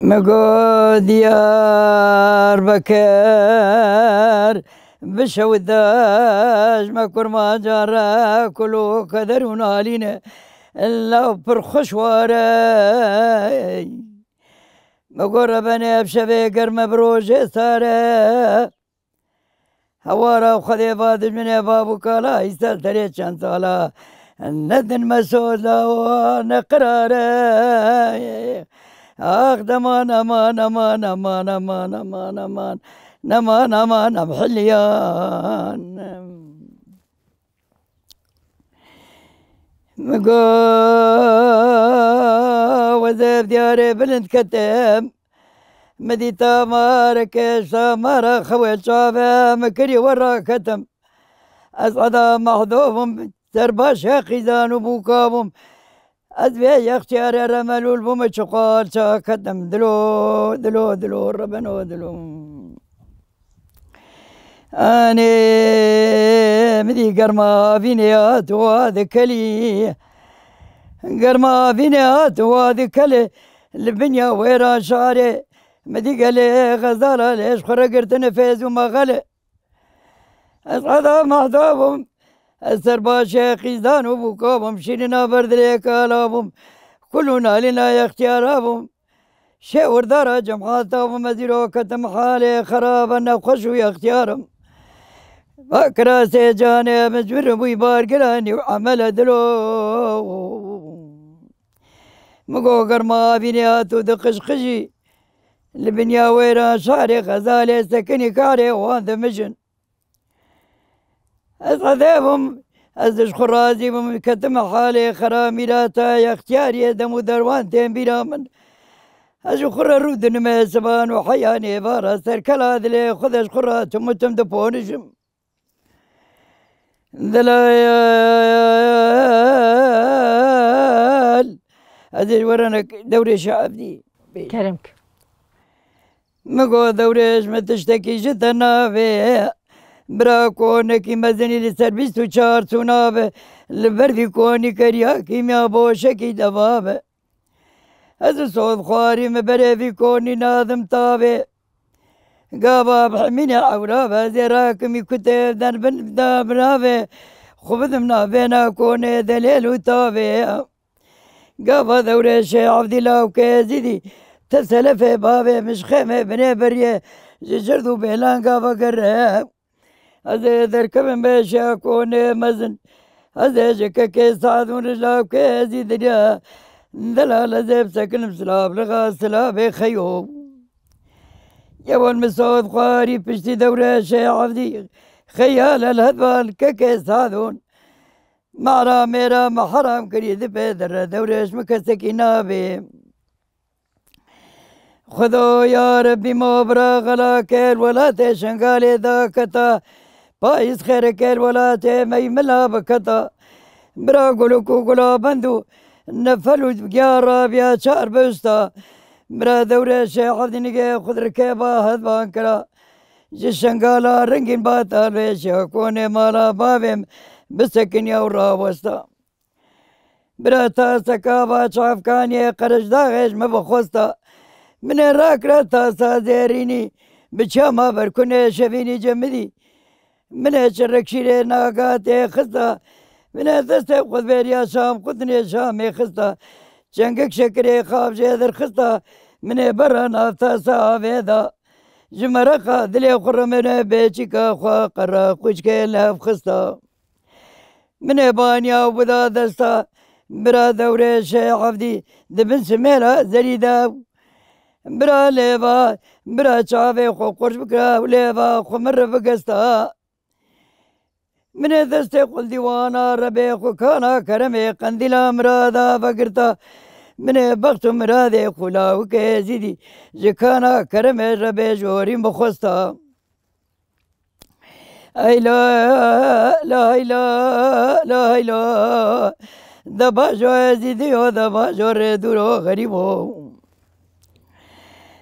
مگو دیار بکر بشو داش مکر ما جارا کلو قدر و نالینه الا پر خوشواره مگو ربنه بشوه گرم بروژه ساره هوارا وخذي فاد من بابك لا يسال تريت شنطالا ندن مسود لا نقرار اخ امان امان امان امان امان امان امان امان امان ام حليان مقا وذاب دياري بلند مديتا ماركشا مرا خويتشا مكري ورا كتم أسعد محظوظهم ترباش خيزان وبوكابهم أختي أري رمالو البوم شقال شاكتم دلو دلو دلو ربنو دلو أنا مدي قرما فينيات وذكلي قرما فينيات وذكلي لبنيا ويرا شعري ما دي قال غزالة ليش خرا قرت نفاز وما غلى أصعد محضابهم السربا شيخي زانوا بكابهم شيرنا برد ليك آلابهم كلنا لنا يا اختيارابهم شاور دارا جمعاتهم مزيرو كتم حالي خرابا خشوا يا اختيارهم بكرة سيجاني مجبر بوي قراني وعمل دلو مقوقر ما بيني هاتو دقش خشي لبنيا ويرا شاري غزالي سكني كاري وان وهذا مجن أصدابهم أزدش خرازي بم كتم حالي خرامي لا تا يختياري دمو دروان تين بلا من أجو خرا رود نمي سبان وحياني بارا سر كلا دلي خذش خرا تمتم دبونجم دلال أزدش ورانا دوري شعب دي كرمك مگو دورش متشتکی جتا ناوه برا کونه کی مزنی لسر بیست و چار سنابه لبردی کونی کریا کیمیا بوشه کی دوابه از صوت خواری مبره فی کونی نادم تابه قابا بحمين عورابا زراكم كتاب دان بن دابرابي خبزمنا بينا كون دليل وتابي قابا دوري شي عبد الله وكازدي بابي مش مشخمه بنه بریه جردو بهلان قابا گر رہے از درکم میں شاکون مزن از جک کے سادون لاب کے ازی دریا دلال زیب سکنم مسلاب لغا سلاب خیو يوان مسعود خواري بشتي دورة شي عبدي خيال الهدبان ككي سادون معرا ميرا محرام كريد بيدر دورة شمكسكي نابي خدایا ربی ما برا غلا کر ولات شنگال دا کتا پایز خیر کر ولات می ملا بکتا برا گلو کو گلا بندو نفلو گیارا بیا چار بستا برا دوره شیخ دینگه خود رکیبا حد بان کرا جشنگالا رنگین بات آلوی شیخون مالا بابیم بسکن یو را وستا برا تا سکا با چافکانی قرشدا غیش مبخوستا منێ ڕاکرا تاسا زيريني بچە ما كوني شەوینی جەمدی منێ چڕەکشیرێ ناگاتێ خستە منێ من خودبێریا شام قوتنێ شامێ خستە چەنگەک شەکرێ خابژێ دەرخستە منێ بەرە ناتەسا ئاێدا ji me reqa dilê xure min bêçîka xwa qera xçkê lev xista. Min ê baniya bida desta bira dewrê şe hevdî dibin simêra zerî برا ليفا برا شافي خو قرش بكرا وليفا خو مر بقستا من دستي قل ديوانا ربي خو كانا كرمي قنديلا مرادا فقرتا من بخت مرادي خلا وكي زيدي جكانا كرمي ربي جوري مخوستا اي لا لا اي لا لا اي لا دبا جو زيدي دبا جو ري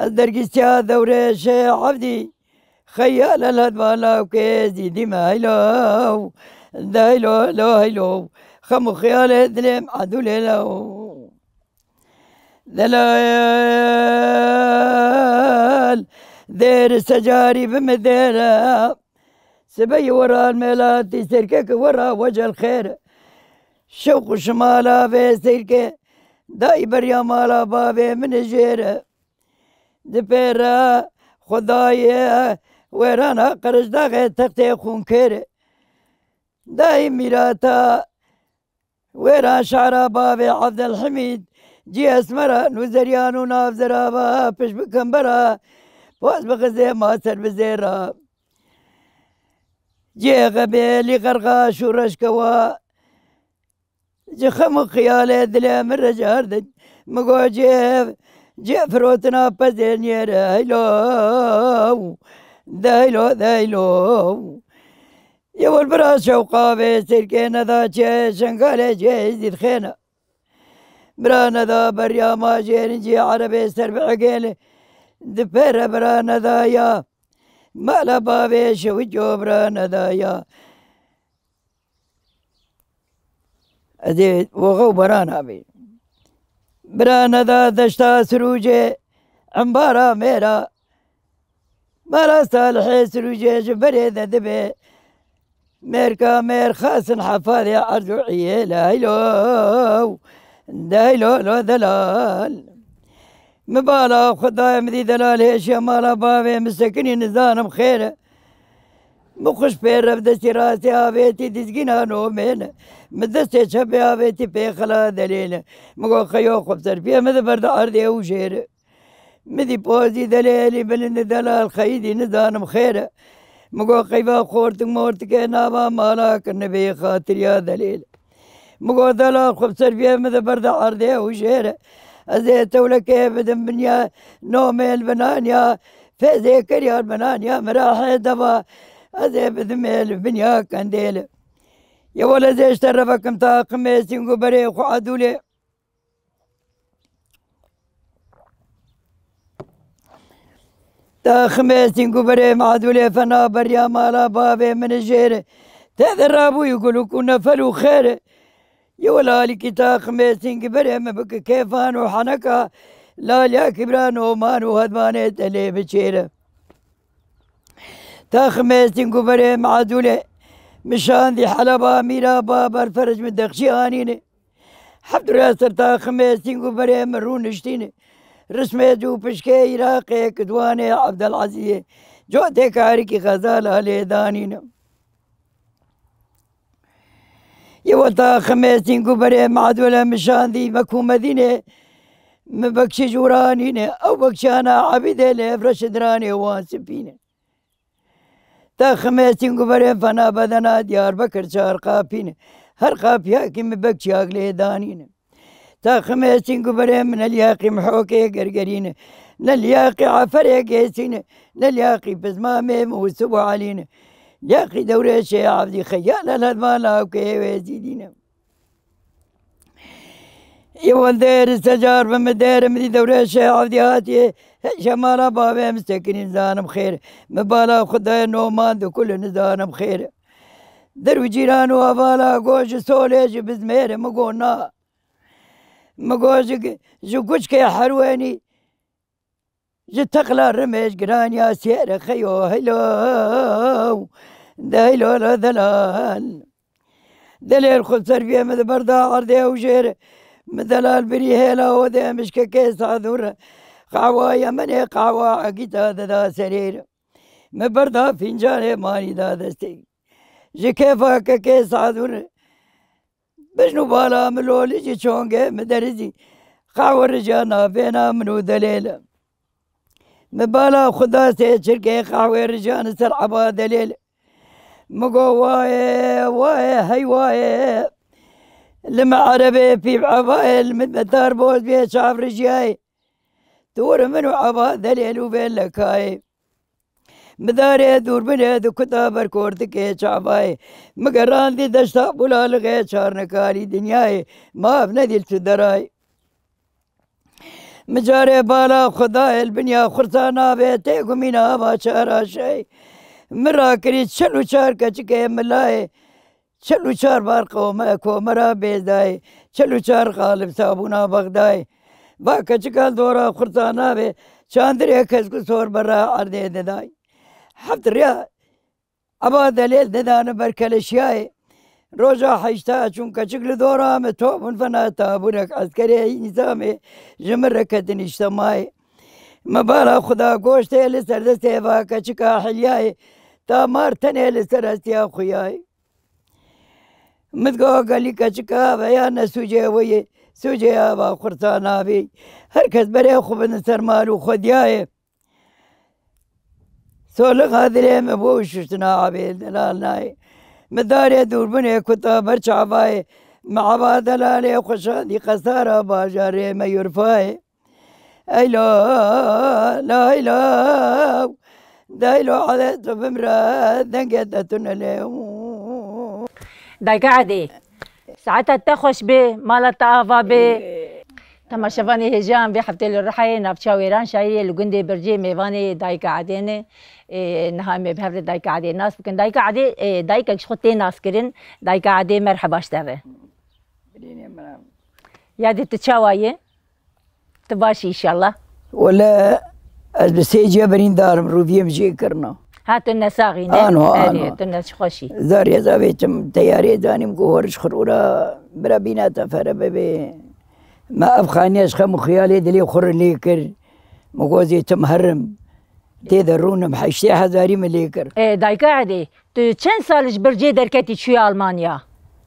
الدرقستيا دوري الشيخ عبدي خيال الهدبالا وكيزي ديما هيلو دايلو لو هيلو خمو خيال دلم عدو ليلو دلال دير السجاري بمديرة سبي ورا الميلاد تسركك ورا وجه الخير شوق شمالا في سيركي داي بريا مالا بابي من الجيره دپیرا خدای ویرانا قرشداغ تخت خون کره دای میراتا ویران شعرا باب عبد جی اسمرا نوزریان و نافزرا با پش بکن برا پاس بخزه ما سر بزیرا جی غبه لی غرغا شورش کوا جی خم خیال دل من دن مگو جی جفروتنا بزين يا دايلو دايلو دايلو يا والبراس شوقابي سلكينا ذا شنقالي جيزي دخينا برانا ذا بريا ما جيرنجي عربي سربع قيلي دفر برانا ذا يا مالا بابي شوجو برانا ذا يا أزيد وغو برانا بيه بران دا دشتا سروجه امبارا ميرا مرا سروجي سروجه ذا دبه ميركا مير خاص حفاضي يا عرض هيلو دايلو لو دلال مبالا خدايا مدي دلال هيش يا مالا بابي مسكني نزان بخير مخش پیر رب دستی راستی آویتی دیزگینان اومین مدستی چپی آویتی پیخلا دلیل مگو خیو خوب سرپیه مده برد عرضی او شیره مدی پوزی دلیلی بلند دلال خیدی ندانم خیره مگو خیوا خورت مورت که ناوا مالا کرن بی خاطر دلیل مگو دلال خوب سرپیه مده برد عرضی او شیره از تولکه بدم بنیا نومیل بنانیا فیزی کریار بنانیا مراحه دوا هذا بذمال بنيا كنديل يا ولد اشترفك متاع قميصي خو وعدولي تا خميسي قبري معدولي فنا بريا مالا بابي من الجيرة تاذر ابو يقولوا كنا فلو خير يا ولا لك تا خميسي قبري ما بك كيفان وحنكا لا يا كبران ومان وهدمان تلي بشيره تا خميستين كبري معدولة مشان ذي حلبة ميرا بابر فرج من دخشي هانيني حبد راسر تا خميستين كبري مرون نشتيني رسمي جو بشكي راقي كدواني عبد العزيز جو ديك عاركي خزال هالي تا يوتا خميسين كبري معدولة مشان ذي مكو مدينة مبكش جورانينا أو بكشانا عبيدة لفرش دراني وان سبينه تا خمیسین گوبرین فنا بدنا دیار بکر چار قاپین هر قاپیا کی می بک دانین تا خمیسین گوبرین من الیاقی محوکے گرگرین نلیاقي عفر قيسين نلياقي بزمامي موسو علينا لاقي دوري شي عبدي خيال الهدمان اوكي ويزيدين يوان دير السجار بمدير دی دوره شی عبدی هاتیه جمالا بابا مسكين نزانم خير مبالا خدايا نومان دو كل نزانم خير درو جيران وابالا قوش سوليج بزمير مقونا مقوش جوكوش يا حرواني جتقلا رميش قران يا سير خيو هلو دايلو لا دلال دليل خد سربيا مد عرضيه وجير مدلال بري هلا وذا مشكا كيس عذور قهوة يمني قهوة عقيدة دا سرير من بردا فنجان ماني دا دستي جكيفا ككي صادر بجنو بالا ملو لجي چونجي مدرزي قهوة رجانا فينا منو دليل مبالا بالا خدا سي چركي قهوة رجانا عبا دليل مقو واي واي هاي واي لما عربي في عبائل مدار بوز بيه شعب رجاي دور من عباد الهلو بلکای مدارے دور بنے دو خدا برکورد کے چابائے مگر ران دی دشتا بلا لگے چار نکاری دنیا ہے معاف نہ دل چو درائے مجارے بالا خدا البنیا خرسانا بیتے گمینا با چارا شے مرا کری چلو چار کچ کے ملائے چلو چار بار قوم کو مرا بیدائے چلو چار غالب صابونا بغدائے با کچکال دورا خورت و چند ریا کس کو سور برای آرده هفت ریا آب دلیل دادن بر کلشیای روزا حیشتا چون کچکل دورا همه توفن فنا تابونه از کریه این نظامه جمر رکت نشتماهی مبالا خدا گوشت ایل با ایبا کچکا حلیای تا مار تن ایل سردست یا خویای مدگو گلی کچکا ویا نسوجه وی يا با خرطان آبي هركز بري بره خو بن سرمال ياي سولغ هذري هذله مبو شتنا دلال ناي مداري دور بني كتا برچ عباي مع بعض دلالي دي قسارة جاري ما يرفاي اي لا لا اي لا دايلو على بمرا دنقتتنا اليوم عدي ساعتها تخش بي مالا تافا بي إيه. تما شفاني هجان بحبت الرحي نبشاوي ران شاي لقندي برجي ميفاني دايكا عديني إيه، نها مي بحبت دايكا عدي ناس بكن دايكا عدي إيه، دايكا شخطي ناس كرين دايكا عدي مرحبا اشتغي يا دي تتشاوي تباشي ان شاء الله ولا از بسيجي برين دارم روبيم جی كرنا ها تو نساغی نه آنو آنو تو نس خوشی زاری زاوی چم تیاری دانیم که ورش خرورا برا بینا تفره ببی ما افخانیش خم خیالی دلی خور لی کر مگوزی چم هرم تی درونم حشتی هزاری ملی کر دایکا عدی تو چند سالش برجی درکتی چوی آلمانیا؟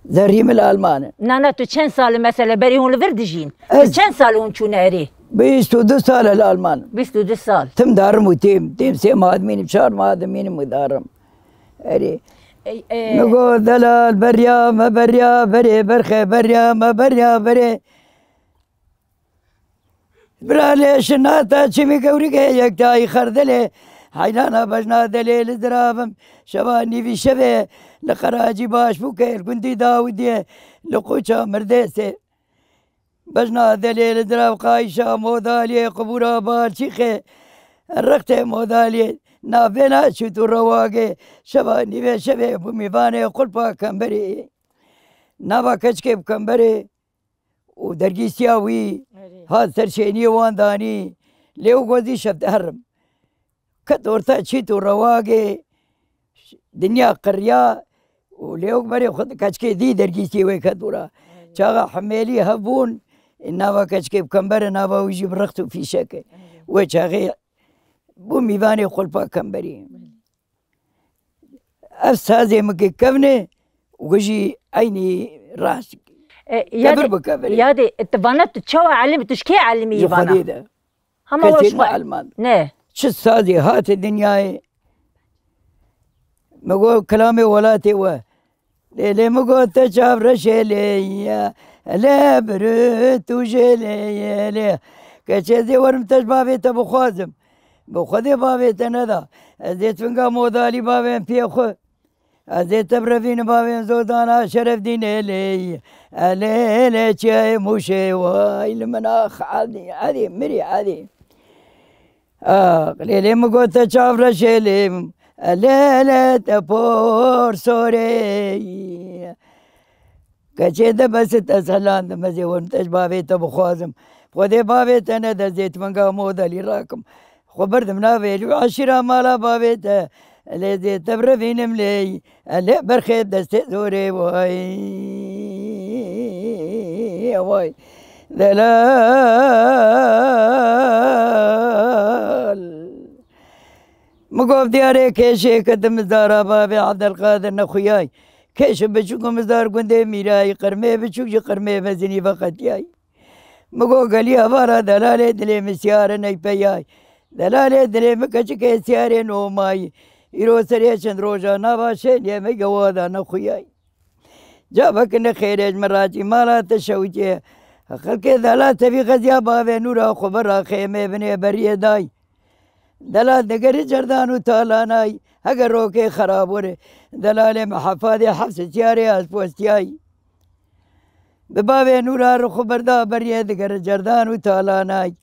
زریم الالمان نه نه تو چند سال مثلا بری هون لور دجین چند سال اون چون اری؟ 22 سال و 22 سال تم دارم و تیم تیم سه ماه مینیم چهار ماه مینیم و دارم اری نگو دلال بریا ما بریا بری برخه بریا ما بریا بری برای شناتا چی میگوری که یک تایی خردله حیلانا بجنا دلیل درابم شبا نیوی شبه لقراجی باش بو که الگندی داودیه لقوچا مردسه بجنا دلیل درب قایشا مودالی قبورا بالچیخه رخت مودالی نابینا چطور رواگه شبا نیوه شبه بومیبانه قلپا کمبری نابا کچکب کمبری و درگی سیاوی هاد سرشینی واندانی لیو گوزی شب دهرم کت ورتا چطور رواگه دنیا قریا و لیو بری خود کچکی دی درگی سیوی کت ورا چاگا حمیلی هبون ناوا کچکی کمبر ناوا ويجيب رختو في فیشکه و غير بومي فاني خلپا کمبری اف سازی مکی کونه ویجی عینی راس كبر بكبر انت تبانا تشوا علم تشكي علمي يبانا خديدة هما واش علمان نه شو سازي هات الدنيا مقول كلامي ولاتي و ليه مقول تشاف رشي ليه لا برد وجلي لا كاتشي ورمتاش بابي تبو خازم بو خذي بابي تندا زيت فنقا موضالي بابي في خو زيت تبرفين بابي زودانا شرف دين لي لي لي شاي موشي واي المناخ عادي عادي مري عادي آه قليلي مقوتا شاف رشيلي لا لا تبور سوري ده بس تسلان د مزه تش باوې تا بخوازم خو دې باوې ته نه د مود مو د راکم خبر دم نه ویلو عشره مالا تا لی زیت برفینم لی لی برخید دست زوری وای وای دلال مگو دیاری کیشی قدم زارا بابی عبدالقادر القادر نخویای کش بچو مزدار گنده میرای قرمه بچو جی قرمه مزنی فقط یای مگو گلی هوارا دلاله دلی مسیار نی یای دلاله دلی مکچ که سیار نومای ایرو سری چند روزا نباشه نیمه مگوادا نخویای جا بکن خیرج مراجی مالا تشوجه خلک دلال تبی غزیا باوی نورا خبر خیمه بنی بریه دای دلالدگری جردانو تالانای اگر روکه خرابوره دلال محفاظ حفظ چیاری از پوستیای به باب نورار خبردا بریه دگر جردانو تالانای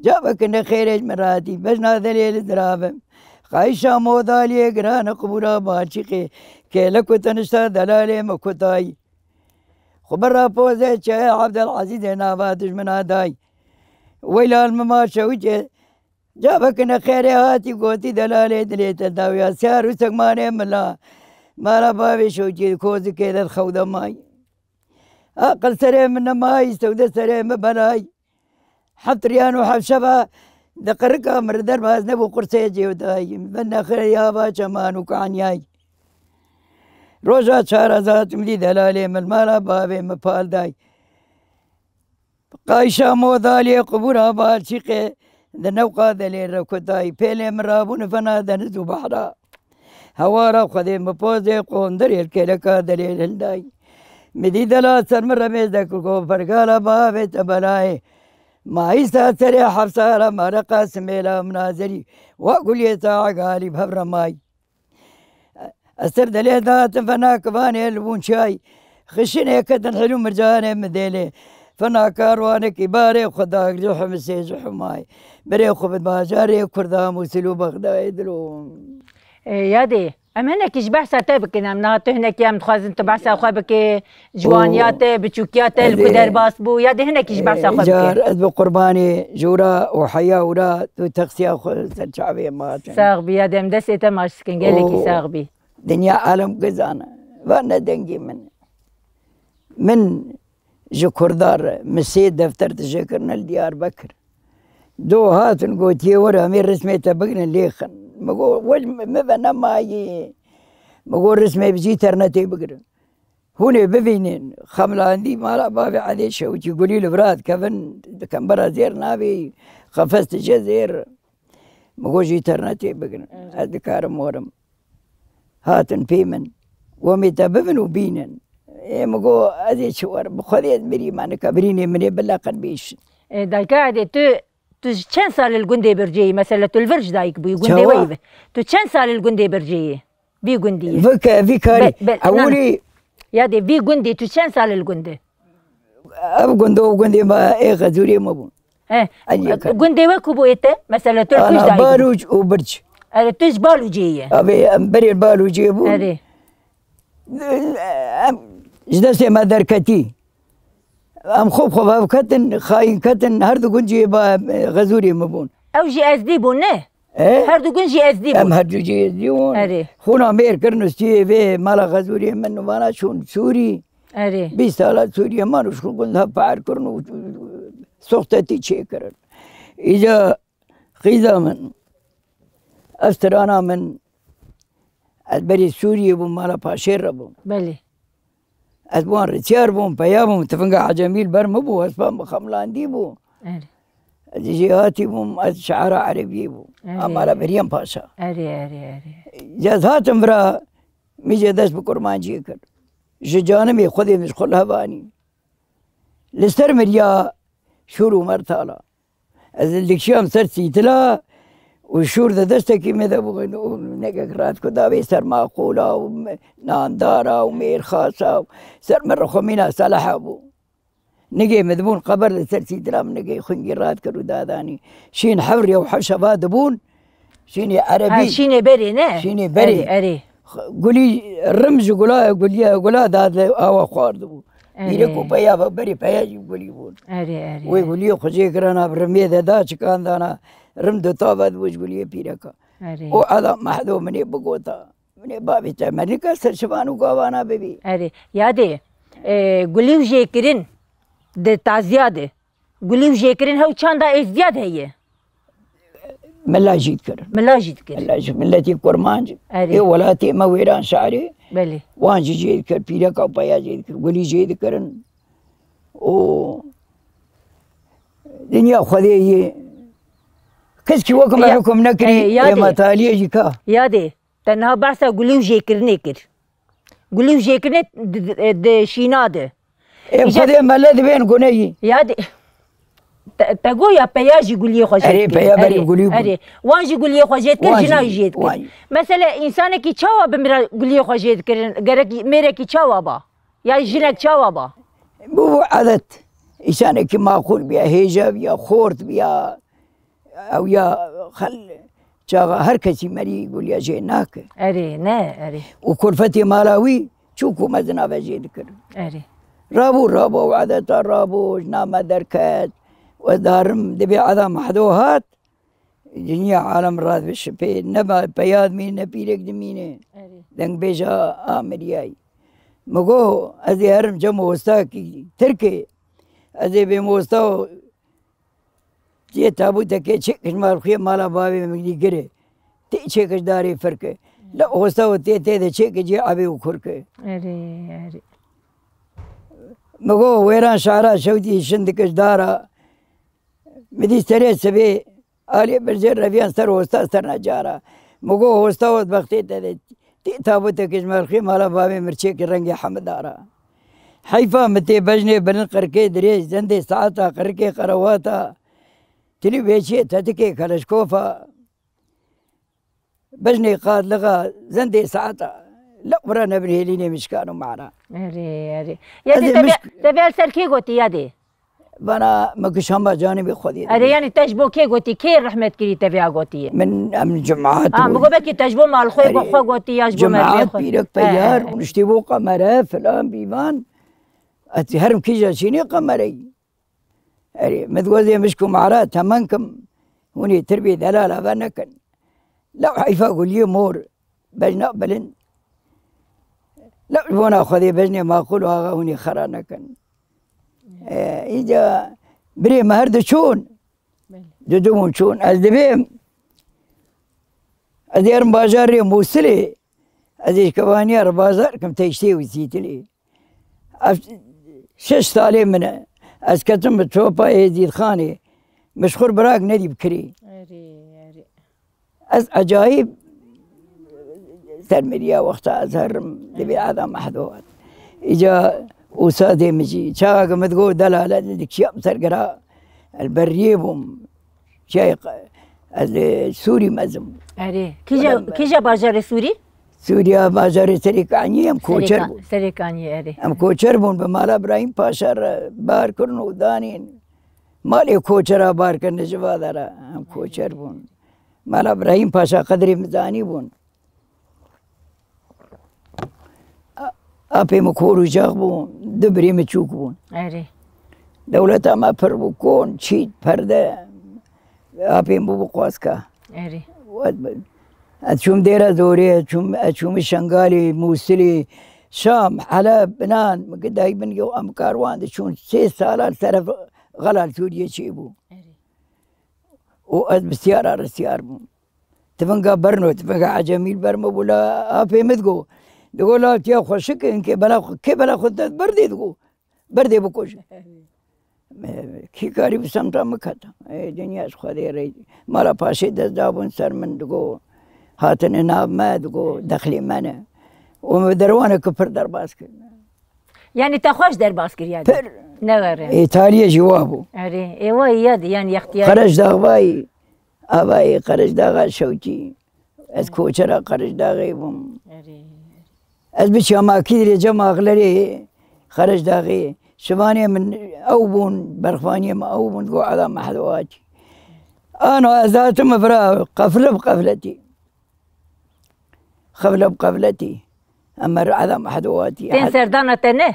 جا بکنه خیرش مراتی بجنا دلیل درابم خواهشا مودالی گران قبورا باشقی که لکو تنشتا دلال مکتای خبر را پوزه چه عبدالعزیز نابا دشمنا دای ویلال مماشا وجه جابك نخير هاتي قوتي دلالي دليت الداوية سيار وسك ماني ملا مالا بابي شو جي كوزي كذا الخوضة ماي أقل سري من ماي سودة سري مبلاي حط ريان وحب شبا دقرك أمر دربا أزنبو قرسي جيوداي بنا خير يا باشا مانو كعنياي روجا چار ازات ملي دلالي من مالا بابي مبال داي قايشة مودالي قبورها بالشيقي دنوقا دلیر کتای پیلم را بون فنا دنزو بحرا هوا را خودی مپوز قوندر الکلکا دلیر هلدای مدی دلا سر مر می ذکر کو فرگالا باب تبلای ما ایسا سر حفصا را مرقا سمیلا منازری و گلی تا غالب هرمای السر دليه ذات فناك باني البونشاي خشني كدن حلو مرجاني مديلي فنا کاروان کبار خدا جحم سی جحمای بری بري بازار باجاري كردا سلو بغدا دلو يا دي هناك ايش بحثة تبك انا مناط هناك يا متخازن تبعسة خابك جوانيات بتشوكيات باس بو يا دي هناك ايش بحثة خابك جار ادب قرباني جورا وحيا ورا تو تغسيا شعبي ما ساغبي يا دم دسي تماش سكن قال لك ساغبي دنيا عالم قزانة وانا دنجي من من جو كردار مسيد دفتر تشكرنا لديار بكر دو هاتن قوتي ورا مي رسمي تبقنا ليخن مقو وجه مبنى ما يي مقو رسمي بزي ترنتي بقر هوني بفينين خملا عندي مالا لا بابي عليه شو قولي لي براد كفن كان برا زير نابي خفست جزير مقو جي ترنتي بقر هذا آه. كارم ورم هاتن بيمن ومي تبفن وبينن مگو ازی چوار بخوری از بری من کبرینی منی بلا قن بیش دایکا عدی تو تو چند سال الگنده برجی مثلا تو الورج دایک بی گنده وی تو چند سال الگنده برجی بی گندی فيك فيكاري اولي يا دي بي گندی تو چند سال الگنده اب گندو گندی ما ای غزوری مبون ايه گنده وکو بو ایت مثلا تو الورج دایک باروج و برج اره توش بالوجيه ابي امبري البالوجيه بو اره ما در کتی ام خوب خوب هاو کتن خاین کتن هر دو گنجی با غزوری مبون او جی از دی بون نه هر دو گنجی از دی بون ام هر دو گنجی از دی بون خونا میر کرن استی و مالا غزوری من وانا شون سوری بیست 20 سال سوری ما روش گند پار کرن و سوختتی چه کرن ایجا خیزا من استرانا من از بری سوریه بون مالا پاشر بون بله اسبوع رتيار بوم بيابوم تفنقا عجميل برمبو اسبام خملان بو أري جهاتي بوم شعراء عربي بو اما لا مريم باشا اري اري اري جاز هاتم برا ميجي داس بكرمان جيكر جانمي خذي مش خلها باني لستر مريا شورو مرتالا از كشام سرسي تلا وشور د دسته میده مې و نگه کو که داوی سر معقوله و ناندارا و میر و سر من رخمینه صلاح ابو نگه مدبون قبر سر سیدرام درام نگه خونگی رات کرو دادانی شین حور و حشبا دبون شین عربی شین بری نه شین بری اری گلی رمز گلا گلی گلا داد آوا خوار دبون میره کو پیا بری پیا جی گلی بون اری اری وی گلی خوزی کرانا برمیده دا چکان دانا रमदता तो बाद बुजगुलिए पीरा का वो आधा महदो मने बगोता मने बाबी चाहे मैंने कहा सरशवानू का वाना बेबी अरे याद है गुलिव जेकरिन दे ताजिया दे गुलिव जेकरिन है उछांदा इज्जत है ये मिलाजीत कर मिलाजीत कर मिलाजीत मिलती कुरमान जी ये वलाते मवेरान सारे बले वहाँ जी जेद कर पीरा का पाया जेद कर गुली जेद करन ओ दुनिया खुदे ये کس کی وکم حکم نکری یا مطالعه جکا یاده تنها بحثا گلو جیکر نکر گلو جیکر نه د شینا ده ام خود ملد بین گونه یی یاده تگو یا پیاجی گلی خوشید اره پیا بری گلی اره وانجی گلی خوشید کر جنا جید کر مثلا انسان کی چاوا بمرا گلی خوشید کرن گرک میره کی چاوا با یا جنک چاوا با بو عادت انسان کی معقول بیا هیجا بیا خورد بیا او يا خل چاغه هر كسي مري يقول يا جینا که اري نه اری و کرفت مالاوی چوکو مدنا وجید رابو رابو وعدتا رابو جنا ما و ودارم دبي عدم محدوهات دنیا عالم راد بش پی نبا پیاد مین نپیرک دمینه دنگ بیشا آمریای مگو ازي هرم جمع وستاكي تركي ازي بموستاو diye tabuteke çekiş marhuya mala babi mekli gire. Te çekiş dari farkı. La hosta hotiye te de çekici abi ukur ke. Eri eri. Mego veran şara şevdi şindikiş dara. Midi sere sebe Ali Birce Rabiyan sar hosta sarna cara. Mego hosta hot bakti te de. Te tabuteke marhuya mala babi merçek rengi hamdara. حیفا متے بجنے بلن کر کے درے زندے ساتا کر کے کرواتا تلي بيجي تاتكي كالشكوفا بجني قاد لغا زندي ساعتا لا ورانا بني ليني مش كانوا معنا اري اري يدي تبي تبي سركي يا دي بنا ما كش هم جانب خودي اري يعني تجبو كي قوتي كي رحمت كي تبي غوتي من ام جمعات اه بقول بك تجبو مع الخوي بخو قوتي يجبو جمعات بيرك طيار بو قمره فلان بيبان اتهرم كي جاشيني قمري مذوذي مشكو معرات همنكم هوني تربية دلالة بانكن لو حيفاقوا لي مور باش نقبلن لو جبونا خذي بجني ما أقولها هوني خرانكن إيجا آه، إجا بري مهرد شون ددومون شون أزدبيم أدير بازاري موسلي أدير كبانيار بازار كم تيشتي وزيتلي شش طالي منه از کەتم بە چۆپە إيه خانه مشخور براک ندی بکری از ئەس ئەجاایب سەرمەریە وەختا ئەزهرم دەبێ ئادا مەحدەوات ئیجا ئوسا دێمەجی چاگەمت گۆ دەلالە دکیام سەرگەرا ئەلبەریێ بووم شای سووری مەزم کیژە بازار سوری؟ سوریا بازار سریکانی هم کوچر بود اری هم کوچر بود به مال ابراهیم پاشا را بار کردن و دانین مال کوچر را بار کردن جوا دارا هم کوچر بود مال ابراهیم پاشا قدر مزانی بود اپی مکور و جاغ بود دبری مچوک بود اری دولت همه پر بکن چیت پرده اپی مبقواز که اری أتشوم ديرة دوري أتشوم أتشوم الشنغالي موسلي شام حلب بنان قد من يو أم كاروان شون سي سالات طرف غلال توري يشيبو وأد بسيارة رسيار بو تفنقا برنو تفنقا عجميل برمو ولا أبي مدقو تقول لا تيا خوشك إنك بلا كي بلا خدت بردي تقول بردي بكوش كي کاری بسم مكتا اي دنيا خو دې ری مالا پاسې د دابون سر من دقو هاتن انا ما دخلي منا ومدروانا كفر در باسكر يعني تخوش در باسكر إيوه يعني فر نغر ايطاليا جوابو اري ايوا ياد يعني اختيار خرج دغباي اباي خرج دغا شوجي از كوچرا خرج داغی بوم از بچه ما کیدری جمع اغلری خرج داغی شباني من او بون برخوانی ما او بون گو علا محلواتي انا ازاتم فراغ قفله بقفلتي خفلة بقفلتي أما عظم حدواتي تين سردانة آه، تنه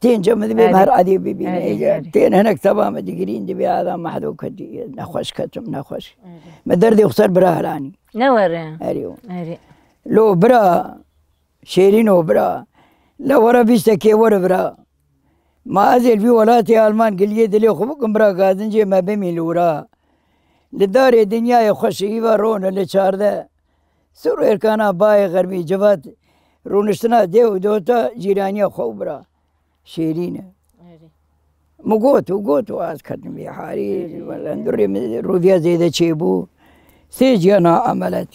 تين جم ذبي مهر عذي بي تين هناك تمام دقرين دبي هذا ما حد وكدي نخوش كتم نخوش ما دردي خسر برا هلاني نوري أريو أري لو برا شيرين برا لا ورا بيستكي ورا برا ما أزل في ولاتي ألمان قل يد لي خبكم برا قادنجي ما بمي لورا لدار الدنيا يخش إيفا رون اللي شارده سر ارکانا بای غربی جواد رونشتنا دیو دوتا جیرانی خوب برا شیرینه مگوت و گوت و از کردم بی حاری ولندری رویا زیده چی بو سی جیانا عملت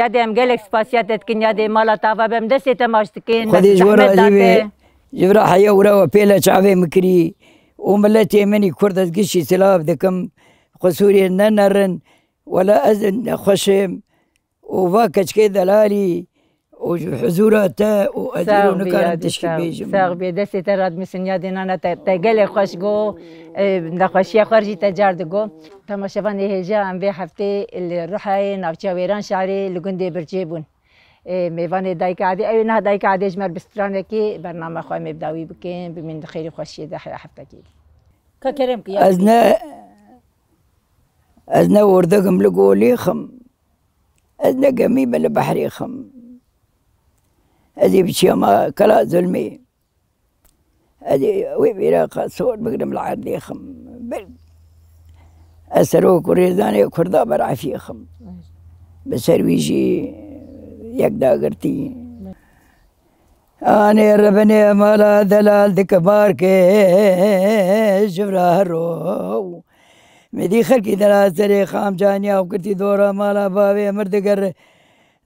یادم گلک سپاسیات اتکن یادم مالا تاوا بم دستی تماشت کن خودی جورا دیوی جورا حیا ورا و پیلا چاوی مکری و ملتی منی کرد از گشی سلاب دکم خسوری ننرن ولا أذن خشم وفاكت كذا لالي وحزورات وأذن كان تشكي بيجم ساغ بي دستي تراد مسنيا دينا تقل خشقو إيه، نخشيا خرجي تجاردقو تماشفان هجا إيه، أم بي حفتي اللي روحي نافشا ويران شعري لقندي برجيبون إيه، میوان دایک عادی ای نه دایک عادی جمر بسترانه کی برنامه خواهم بداوی بکن بمن خیلی خوشی ده هفته کی که کی از نه أذنا وردقم لقولي خم أذنا قميم البحري خم أذي بشيما كلا ظلمي أذي ويبيرا صور بقدم العرضي خم بل أسروك وريزاني كردا برعفي خم بسرويجي يقدا قرتي أنا ربني مالا دلال دکبار کے شورا مدی خلکی در سری خام جانی او کرتی دورا مالا باوی مردگر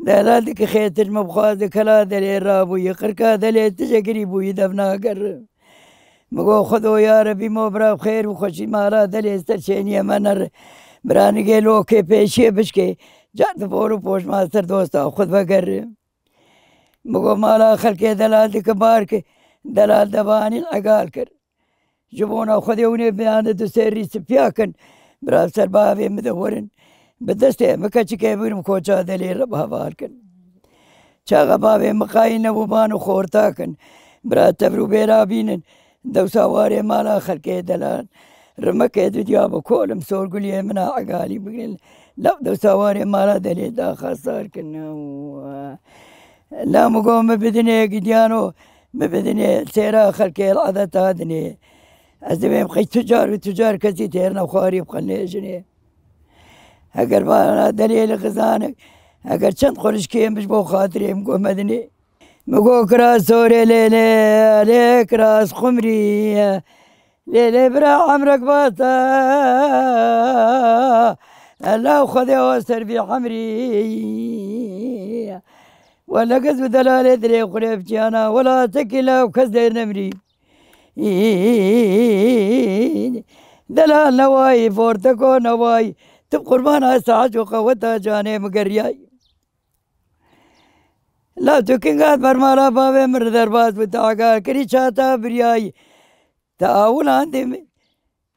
دلال دک خیر تجمه بخواز کلا دلی را بوی قرکا دلی تجگری بوی دفنا کر مگو خدو یا ربی مو برا خیر و خوشی مالا دلی استر چینی منر برانگی لوکی پیشی بشکی جان پورو پوش ماستر دوستا خود بگر مگو مالا خلکی دلال دک بار که دلال دبانی اگال کر جبونا وخذوني بيانا دسيري سبياكن برا سربا مدورن بدستي مكاتشي كيبون مكوتشا دلي ربها فالكن شاغا بابي مقاين وبان وخورتاكن برا تبرو بيرا بينن دو سواري مالا خلقي دلان رمكي دو جابو كولم سور قولي منا عقالي بقلن لا دو سواري مالا دلي دا خسار كنا لا مقوم بدني قديانو مبدني سيرا خلقي العادة هادني از دەبێ بخی تجار و تجار کەسی تێرنە خواری بخەن نێژنێ ئەگەر دەرێ لە قزانە ئەگەر چەند خۆشکێم بش بۆ خااتێم مدنی مگو کراس زۆرێ لێلێ لێ کراس خمری لێلێ برا ئەمرەك باتە ئەلا خۆدەوە سەربی حەمری وە لەگەز بدەلا لێ درێ قورێ بچیانە وڵاتەکی لاو کەس دەیر نمري دلال نوای فورتکو نوای تب قربان هست عشق و قوت جانه مگریای لا تو کنگات برمارا باوه مر باز بود آگا کری چاہتا بریای تا اول آن می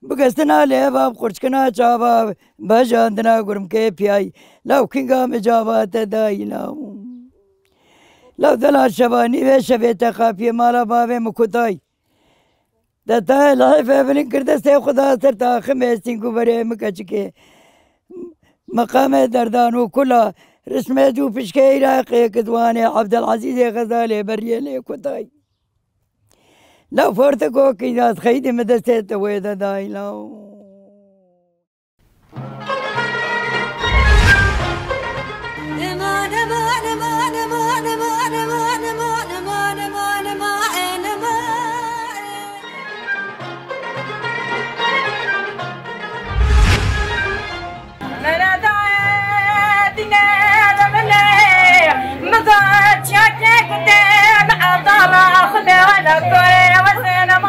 بگستنا لے باب خرچکنا چا باب دنا گرم کے پیای لاو کنگا میں جابات دائی لاو لا دلا شبانی وے شبیتا قاپی مالا باوے مکتای ده تا لایف اولین کرده سه خدا سر تا خم هستین کو بره مکچ که مقام دردان و کلا رسم جو پشکه عراقی کدوانه عبدالعزیز غزاله بریه لی کتای لا فورت کو کی داد خید مدسته تو دا دایلاو مضى جاكي قدام عطرة خلي على طول وزين مضى